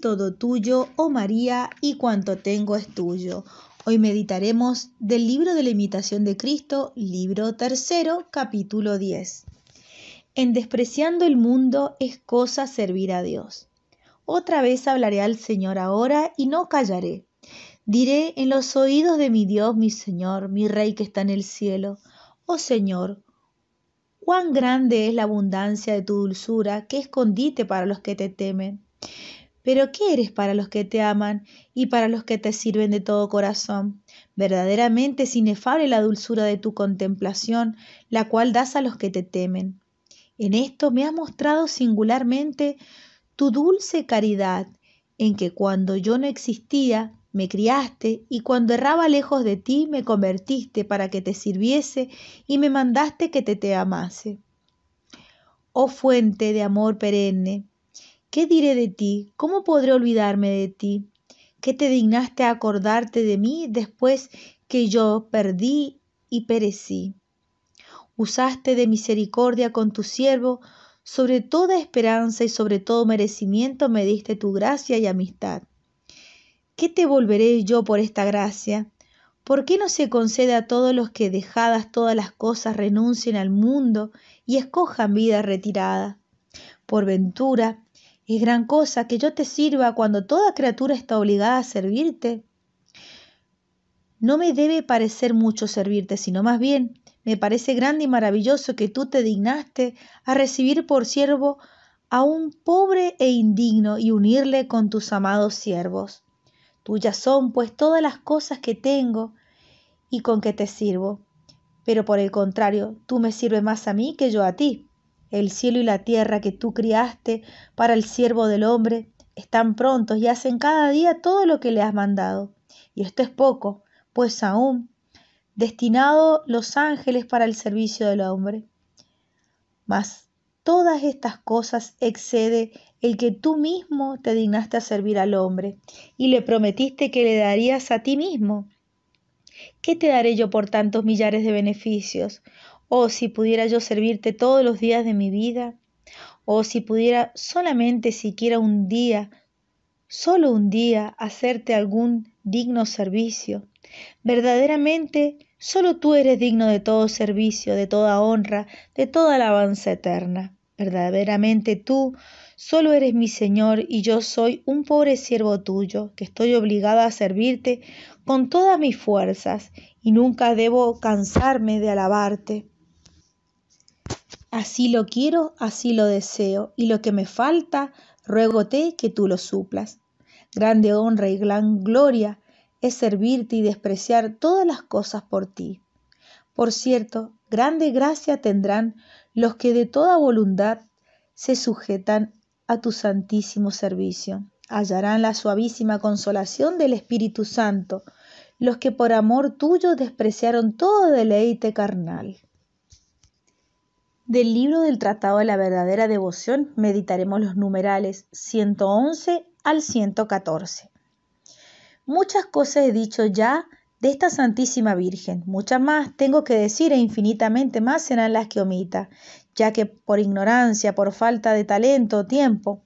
todo tuyo, oh María, y cuanto tengo es tuyo. Hoy meditaremos del libro de la imitación de Cristo, libro tercero, capítulo 10. En despreciando el mundo es cosa servir a Dios. Otra vez hablaré al Señor ahora y no callaré. Diré en los oídos de mi Dios, mi Señor, mi Rey que está en el cielo. Oh Señor, cuán grande es la abundancia de tu dulzura, que escondite para los que te temen pero ¿qué eres para los que te aman y para los que te sirven de todo corazón? Verdaderamente es inefable la dulzura de tu contemplación, la cual das a los que te temen. En esto me has mostrado singularmente tu dulce caridad, en que cuando yo no existía, me criaste y cuando erraba lejos de ti, me convertiste para que te sirviese y me mandaste que te te amase. Oh fuente de amor perenne, ¿Qué diré de ti? ¿Cómo podré olvidarme de ti? ¿Qué te dignaste a acordarte de mí después que yo perdí y perecí? Usaste de misericordia con tu siervo, sobre toda esperanza y sobre todo merecimiento me diste tu gracia y amistad. ¿Qué te volveré yo por esta gracia? ¿Por qué no se concede a todos los que dejadas todas las cosas renuncien al mundo y escojan vida retirada? Por ventura, ¿Es gran cosa que yo te sirva cuando toda criatura está obligada a servirte? No me debe parecer mucho servirte, sino más bien me parece grande y maravilloso que tú te dignaste a recibir por siervo a un pobre e indigno y unirle con tus amados siervos. Tuyas son pues todas las cosas que tengo y con que te sirvo. Pero por el contrario, tú me sirves más a mí que yo a ti. El cielo y la tierra que tú criaste para el siervo del hombre están prontos y hacen cada día todo lo que le has mandado. Y esto es poco, pues aún destinado los ángeles para el servicio del hombre. Mas todas estas cosas excede el que tú mismo te dignaste a servir al hombre y le prometiste que le darías a ti mismo. ¿Qué te daré yo por tantos millares de beneficios? Oh, si pudiera yo servirte todos los días de mi vida. Oh, si pudiera solamente siquiera un día, solo un día, hacerte algún digno servicio. Verdaderamente, solo tú eres digno de todo servicio, de toda honra, de toda alabanza eterna. Verdaderamente tú solo eres mi Señor y yo soy un pobre siervo tuyo, que estoy obligado a servirte con todas mis fuerzas y nunca debo cansarme de alabarte. Así lo quiero, así lo deseo, y lo que me falta, ruégote que tú lo suplas. Grande honra y gran gloria es servirte y despreciar todas las cosas por ti. Por cierto, grande gracia tendrán los que de toda voluntad se sujetan a tu santísimo servicio. Hallarán la suavísima consolación del Espíritu Santo los que por amor tuyo despreciaron todo deleite carnal. Del libro del Tratado de la Verdadera Devoción meditaremos los numerales 111 al 114. Muchas cosas he dicho ya de esta Santísima Virgen, muchas más tengo que decir e infinitamente más serán las que omita, ya que por ignorancia, por falta de talento o tiempo,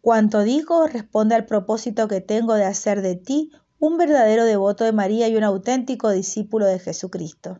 cuanto digo responde al propósito que tengo de hacer de ti un verdadero devoto de María y un auténtico discípulo de Jesucristo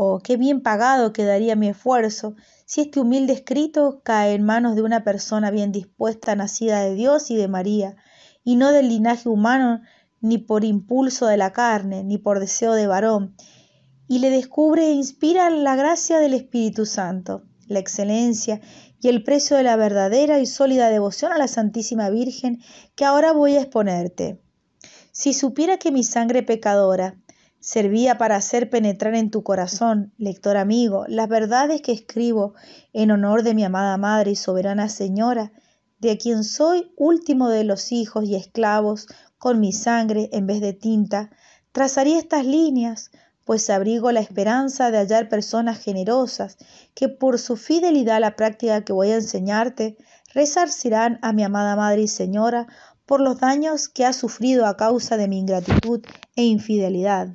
o oh, qué bien pagado quedaría mi esfuerzo si este humilde escrito cae en manos de una persona bien dispuesta, nacida de Dios y de María, y no del linaje humano, ni por impulso de la carne, ni por deseo de varón, y le descubre e inspira la gracia del Espíritu Santo, la excelencia y el precio de la verdadera y sólida devoción a la Santísima Virgen que ahora voy a exponerte. Si supiera que mi sangre pecadora, servía para hacer penetrar en tu corazón, lector amigo, las verdades que escribo en honor de mi amada Madre y soberana Señora, de quien soy último de los hijos y esclavos, con mi sangre en vez de tinta, trazaría estas líneas, pues abrigo la esperanza de hallar personas generosas que por su fidelidad a la práctica que voy a enseñarte, resarcirán a mi amada Madre y Señora por los daños que ha sufrido a causa de mi ingratitud e infidelidad.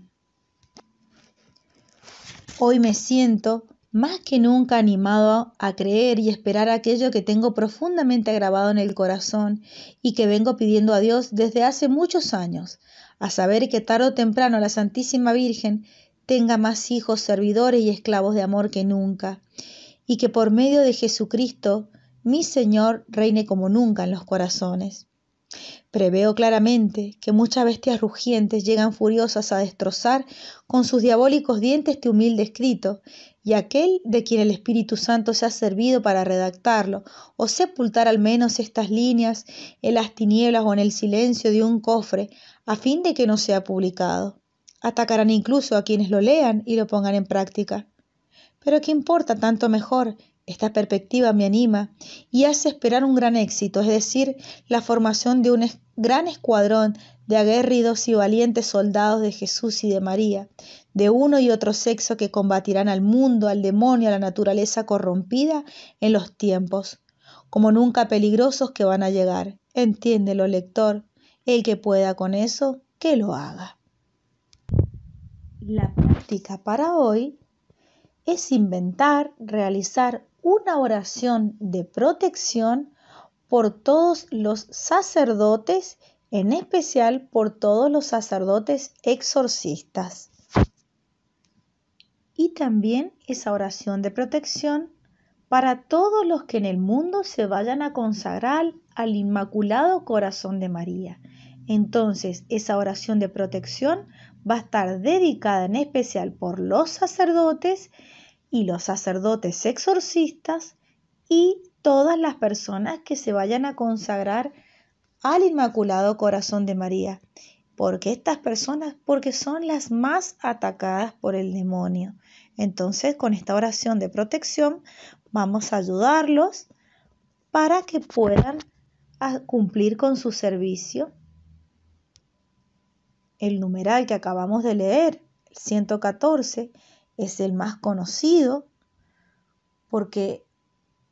Hoy me siento más que nunca animado a creer y esperar aquello que tengo profundamente agravado en el corazón y que vengo pidiendo a Dios desde hace muchos años, a saber que tarde o temprano la Santísima Virgen tenga más hijos, servidores y esclavos de amor que nunca, y que por medio de Jesucristo, mi Señor, reine como nunca en los corazones. Preveo claramente que muchas bestias rugientes llegan furiosas a destrozar con sus diabólicos dientes este humilde escrito, y aquel de quien el Espíritu Santo se ha servido para redactarlo, o sepultar al menos estas líneas en las tinieblas o en el silencio de un cofre, a fin de que no sea publicado. Atacarán incluso a quienes lo lean y lo pongan en práctica. Pero ¿qué importa tanto mejor esta perspectiva me anima y hace esperar un gran éxito, es decir, la formación de un gran escuadrón de aguerridos y valientes soldados de Jesús y de María, de uno y otro sexo que combatirán al mundo, al demonio, a la naturaleza corrompida en los tiempos, como nunca peligrosos que van a llegar. Entiéndelo, lector. El que pueda con eso, que lo haga. La práctica para hoy es inventar, realizar una oración de protección por todos los sacerdotes, en especial por todos los sacerdotes exorcistas. Y también esa oración de protección para todos los que en el mundo se vayan a consagrar al Inmaculado Corazón de María. Entonces, esa oración de protección va a estar dedicada en especial por los sacerdotes y los sacerdotes exorcistas y todas las personas que se vayan a consagrar al Inmaculado Corazón de María. Porque estas personas, porque son las más atacadas por el demonio. Entonces, con esta oración de protección, vamos a ayudarlos para que puedan cumplir con su servicio. El numeral que acabamos de leer, el 114, es el más conocido porque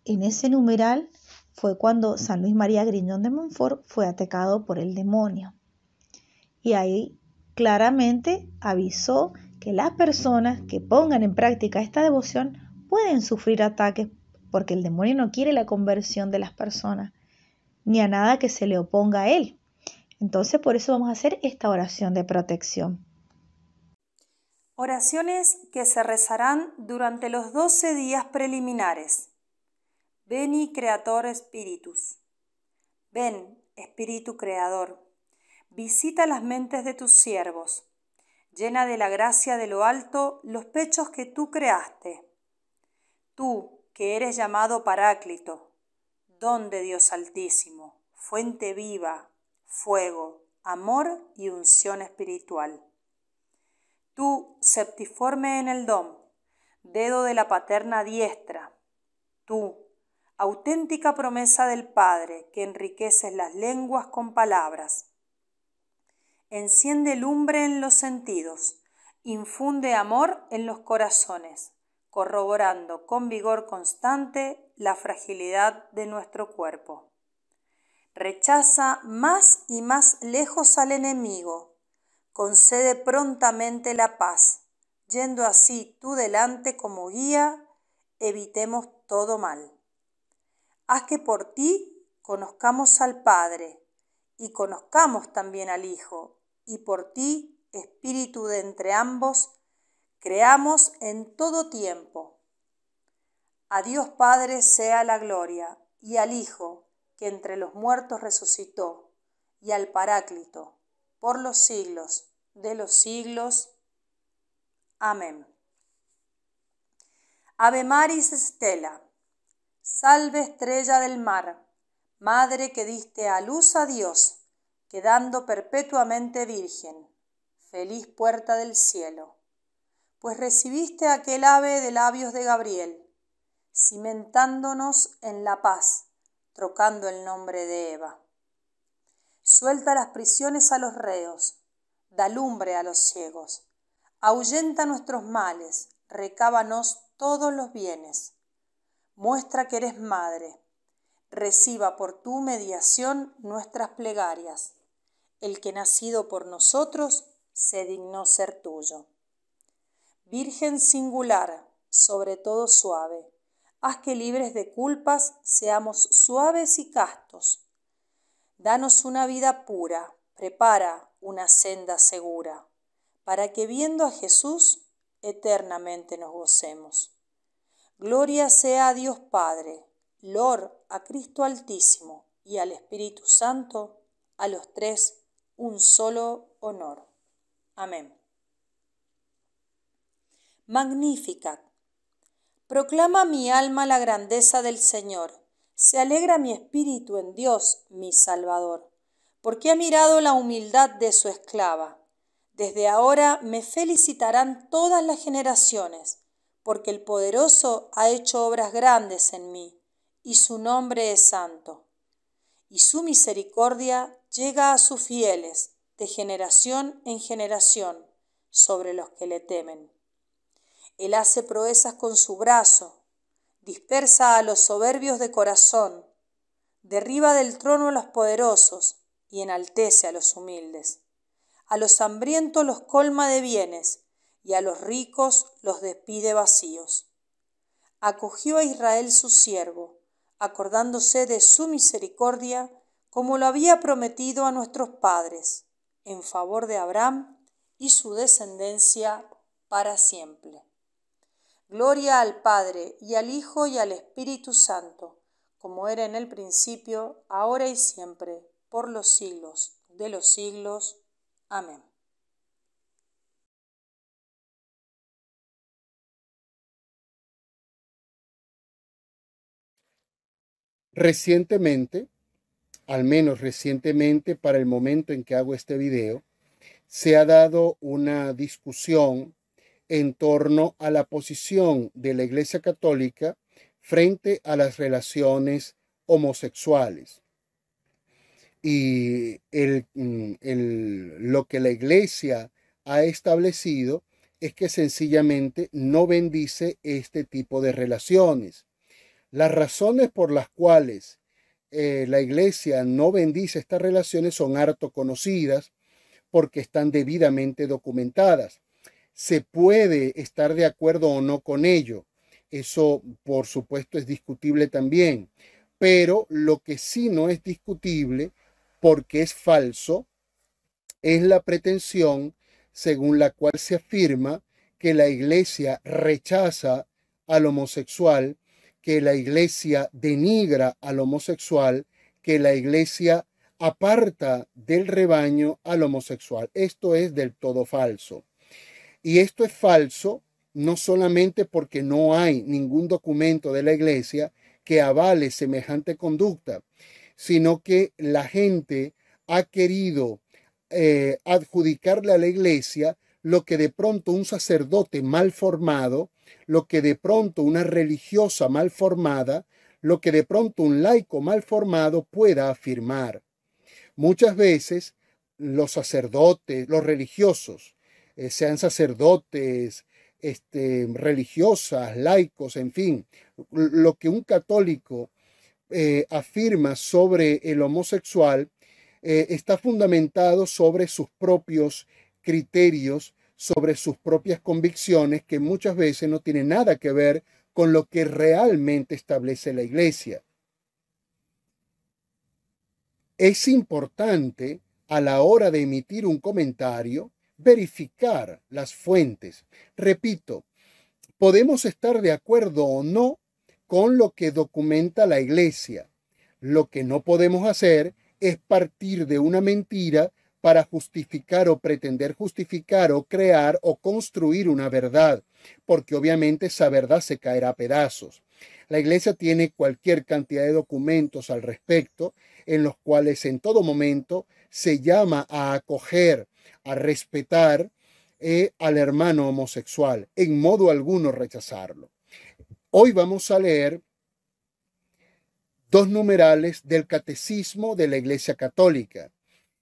en ese numeral fue cuando San Luis María Griñón de Montfort fue atacado por el demonio. Y ahí claramente avisó que las personas que pongan en práctica esta devoción pueden sufrir ataques porque el demonio no quiere la conversión de las personas ni a nada que se le oponga a él. Entonces por eso vamos a hacer esta oración de protección. Oraciones que se rezarán durante los doce días preliminares. Veni Creator Spiritus. Ven, Espíritu Creador, visita las mentes de tus siervos, llena de la gracia de lo alto los pechos que tú creaste. Tú, que eres llamado Paráclito, don de Dios Altísimo, fuente viva, fuego, amor y unción espiritual. Tú, septiforme en el dom, dedo de la paterna diestra. Tú, auténtica promesa del Padre que enriqueces las lenguas con palabras. Enciende lumbre en los sentidos, infunde amor en los corazones, corroborando con vigor constante la fragilidad de nuestro cuerpo. Rechaza más y más lejos al enemigo concede prontamente la paz, yendo así tú delante como guía, evitemos todo mal. Haz que por ti conozcamos al Padre y conozcamos también al Hijo, y por ti, Espíritu de entre ambos, creamos en todo tiempo. A Dios Padre sea la gloria, y al Hijo, que entre los muertos resucitó, y al Paráclito por los siglos de los siglos. Amén. Ave Maris Estela, salve estrella del mar, madre que diste a luz a Dios, quedando perpetuamente virgen, feliz puerta del cielo, pues recibiste aquel ave de labios de Gabriel, cimentándonos en la paz, trocando el nombre de Eva. Suelta las prisiones a los reos, da lumbre a los ciegos. Ahuyenta nuestros males, recábanos todos los bienes. Muestra que eres madre. Reciba por tu mediación nuestras plegarias. El que nacido por nosotros se dignó ser tuyo. Virgen singular, sobre todo suave, haz que libres de culpas seamos suaves y castos Danos una vida pura, prepara una senda segura, para que viendo a Jesús eternamente nos gocemos. Gloria sea a Dios Padre, Lord, a Cristo Altísimo y al Espíritu Santo, a los tres un solo honor. Amén. Magnificat. Proclama mi alma la grandeza del Señor se alegra mi espíritu en Dios, mi Salvador, porque ha mirado la humildad de su esclava. Desde ahora me felicitarán todas las generaciones, porque el poderoso ha hecho obras grandes en mí, y su nombre es santo. Y su misericordia llega a sus fieles, de generación en generación, sobre los que le temen. Él hace proezas con su brazo, dispersa a los soberbios de corazón, derriba del trono a los poderosos y enaltece a los humildes. A los hambrientos los colma de bienes y a los ricos los despide vacíos. Acogió a Israel su siervo, acordándose de su misericordia, como lo había prometido a nuestros padres, en favor de Abraham y su descendencia para siempre. Gloria al Padre, y al Hijo, y al Espíritu Santo, como era en el principio, ahora y siempre, por los siglos de los siglos. Amén. Recientemente, al menos recientemente para el momento en que hago este video, se ha dado una discusión en torno a la posición de la Iglesia Católica frente a las relaciones homosexuales. Y mm, el, lo que la Iglesia ha establecido es que sencillamente no bendice este tipo de relaciones. Las razones por las cuales eh, la iglesia no bendice estas relaciones son harto conocidas porque están debidamente documentadas se puede estar de acuerdo o no con ello. Eso, por supuesto, es discutible también. Pero lo que sí no es discutible, porque es falso, es la pretensión según la cual se afirma que la iglesia rechaza al homosexual, que la iglesia denigra al homosexual, que la iglesia aparta del rebaño al homosexual. Esto es del todo falso. Y esto es falso no solamente porque no hay ningún documento de la iglesia que avale semejante conducta, sino que la gente ha querido eh, adjudicarle a la iglesia lo que de pronto un sacerdote mal formado, lo que de pronto una religiosa mal formada, lo que de pronto un laico mal formado pueda afirmar. Muchas veces los sacerdotes, los religiosos, eh, sean sacerdotes, este, religiosas, laicos, en fin, lo que un católico eh, afirma sobre el homosexual eh, está fundamentado sobre sus propios criterios, sobre sus propias convicciones que muchas veces no tienen nada que ver con lo que realmente establece la iglesia. Es importante a la hora de emitir un comentario verificar las fuentes. Repito, podemos estar de acuerdo o no con lo que documenta la iglesia. Lo que no podemos hacer es partir de una mentira para justificar o pretender justificar o crear o construir una verdad, porque obviamente esa verdad se caerá a pedazos. La iglesia tiene cualquier cantidad de documentos al respecto, en los cuales en todo momento se llama a acoger a respetar eh, al hermano homosexual, en modo alguno rechazarlo. Hoy vamos a leer dos numerales del Catecismo de la Iglesia Católica.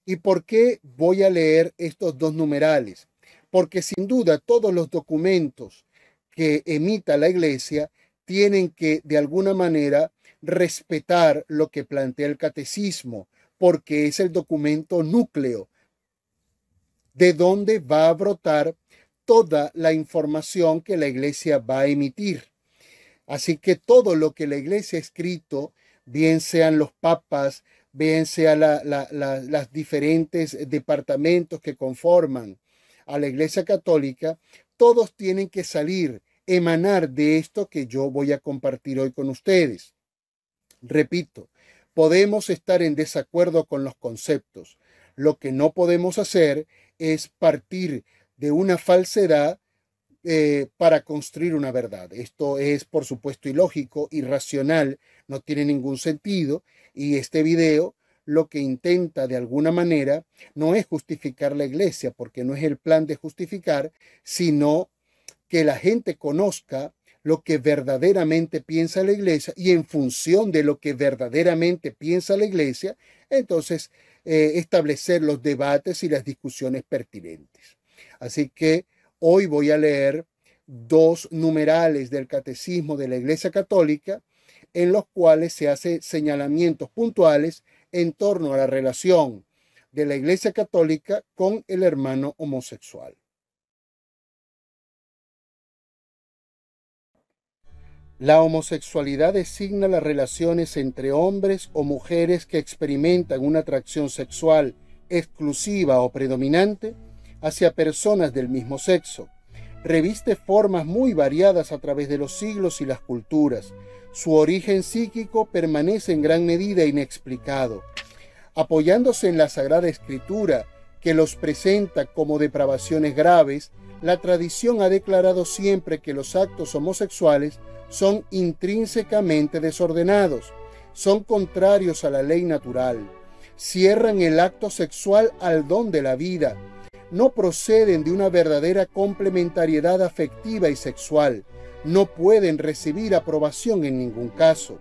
¿Y por qué voy a leer estos dos numerales? Porque sin duda todos los documentos que emita la Iglesia tienen que de alguna manera respetar lo que plantea el Catecismo, porque es el documento núcleo de dónde va a brotar toda la información que la iglesia va a emitir. Así que todo lo que la iglesia ha escrito, bien sean los papas, bien sean las diferentes departamentos que conforman a la iglesia católica, todos tienen que salir, emanar de esto que yo voy a compartir hoy con ustedes. Repito, podemos estar en desacuerdo con los conceptos. Lo que no podemos hacer es partir de una falsedad eh, para construir una verdad. Esto es, por supuesto, ilógico, irracional, no tiene ningún sentido y este video lo que intenta de alguna manera no es justificar la iglesia, porque no es el plan de justificar, sino que la gente conozca lo que verdaderamente piensa la iglesia y en función de lo que verdaderamente piensa la iglesia, entonces eh, establecer los debates y las discusiones pertinentes. Así que hoy voy a leer dos numerales del Catecismo de la Iglesia Católica en los cuales se hacen señalamientos puntuales en torno a la relación de la Iglesia Católica con el hermano homosexual. La homosexualidad designa las relaciones entre hombres o mujeres que experimentan una atracción sexual exclusiva o predominante hacia personas del mismo sexo. Reviste formas muy variadas a través de los siglos y las culturas. Su origen psíquico permanece en gran medida inexplicado. Apoyándose en la Sagrada Escritura, que los presenta como depravaciones graves, la tradición ha declarado siempre que los actos homosexuales son intrínsecamente desordenados, son contrarios a la ley natural, cierran el acto sexual al don de la vida, no proceden de una verdadera complementariedad afectiva y sexual, no pueden recibir aprobación en ningún caso.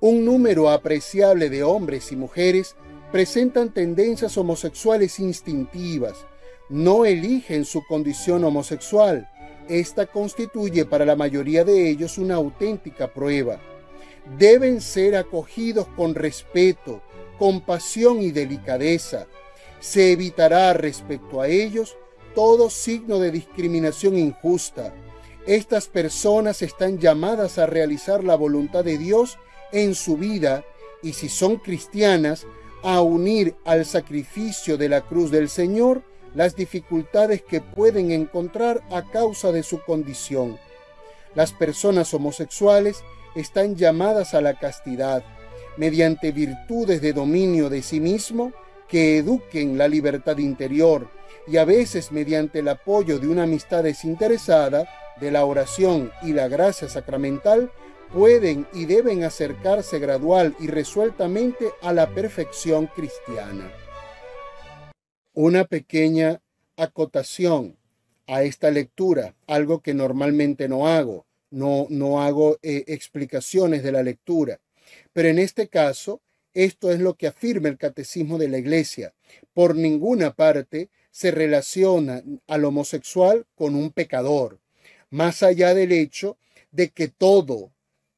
Un número apreciable de hombres y mujeres presentan tendencias homosexuales instintivas, no eligen su condición homosexual. Esta constituye para la mayoría de ellos una auténtica prueba. Deben ser acogidos con respeto, compasión y delicadeza. Se evitará respecto a ellos todo signo de discriminación injusta. Estas personas están llamadas a realizar la voluntad de Dios en su vida y si son cristianas, a unir al sacrificio de la cruz del Señor las dificultades que pueden encontrar a causa de su condición. Las personas homosexuales están llamadas a la castidad mediante virtudes de dominio de sí mismo que eduquen la libertad interior y a veces mediante el apoyo de una amistad desinteresada, de la oración y la gracia sacramental, pueden y deben acercarse gradual y resueltamente a la perfección cristiana una pequeña acotación a esta lectura, algo que normalmente no hago, no, no hago eh, explicaciones de la lectura. Pero en este caso, esto es lo que afirma el catecismo de la iglesia. Por ninguna parte se relaciona al homosexual con un pecador, más allá del hecho de que todo,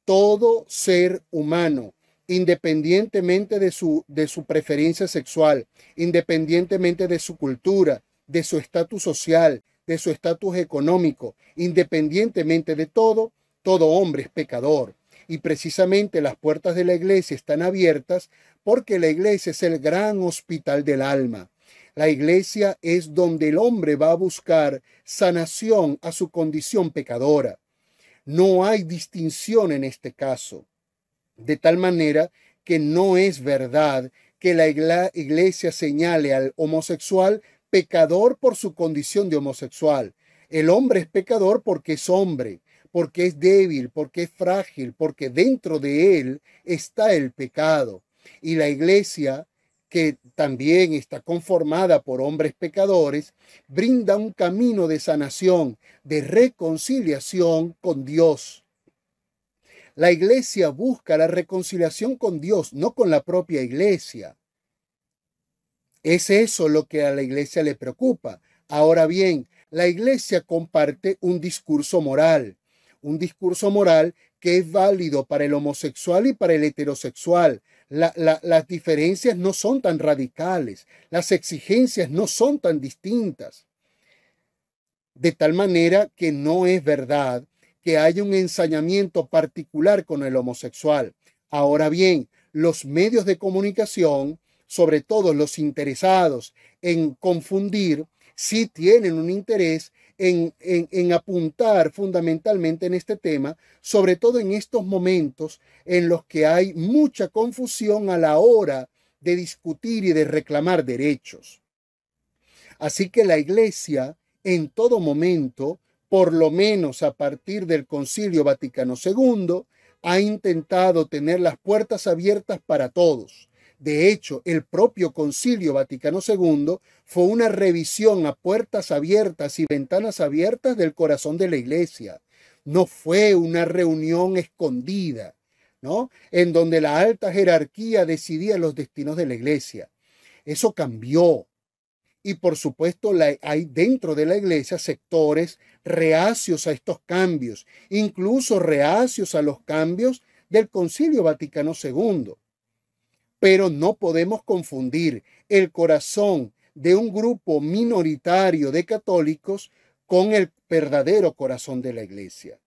todo ser humano independientemente de su, preferencia sexual, independientemente de su cultura, de su estatus social, de su estatus económico, independientemente de todo, todo hombre es pecador. Y precisamente las puertas de la iglesia están abiertas porque la iglesia es el gran hospital del alma. La iglesia es donde el hombre va a buscar sanación a su condición pecadora. No hay distinción en este caso de tal manera que no es verdad que la iglesia señale al homosexual pecador por su condición de homosexual. El hombre es pecador porque es hombre, porque es débil, porque es frágil, porque dentro de él está el pecado. Y la iglesia, que también está conformada por hombres pecadores, brinda un camino de sanación, de reconciliación con Dios. La iglesia busca la reconciliación con Dios, no con la propia iglesia. Es eso lo que a la iglesia le preocupa. Ahora bien, la iglesia comparte un discurso moral, un discurso moral que es válido para el homosexual y para el heterosexual. las diferencias no son tan radicales, las exigencias no son tan distintas. De tal manera que no es verdad que haya un ensañamiento particular con el homosexual. Ahora bien, los medios de comunicación, sobre todo los interesados en confundir, sí tienen un interés en, apuntar fundamentalmente en este tema, sobre todo en estos momentos en los que hay mucha confusión a la hora de discutir y de reclamar derechos. Así que la iglesia en todo momento por lo menos a partir del Concilio Vaticano II, ha intentado tener las puertas abiertas para todos. De hecho, el propio Concilio Vaticano II fue una revisión a puertas abiertas y ventanas abiertas del corazón de la Iglesia. No fue una reunión escondida, ¿no? En donde la alta jerarquía decidía los destinos de la Iglesia. Eso cambió y por supuesto hay dentro de la iglesia sectores reacios a estos cambios, incluso reacios a los cambios del Concilio Vaticano II. Pero no podemos confundir el corazón de un grupo minoritario de católicos con el verdadero corazón de la iglesia.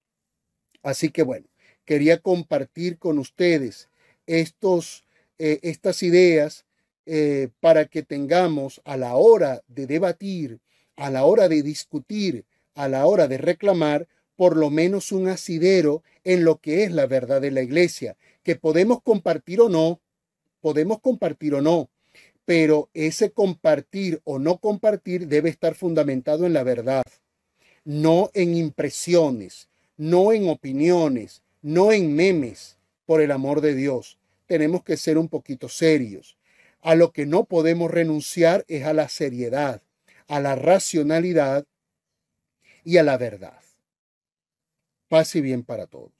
Así que bueno, quería compartir con ustedes estos, eh, estas ideas eh, para que tengamos a la hora de debatir, a la hora de discutir, a la hora de reclamar, por lo menos un asidero en lo que es la verdad de la iglesia, que podemos compartir o no, podemos compartir o no, pero ese compartir o no compartir debe estar fundamentado en la verdad, no en impresiones, no en opiniones, no en memes, por el amor de Dios. Tenemos que ser un poquito serios. A lo que no podemos renunciar es a la seriedad, a la racionalidad y a la verdad. Pase y bien para todos.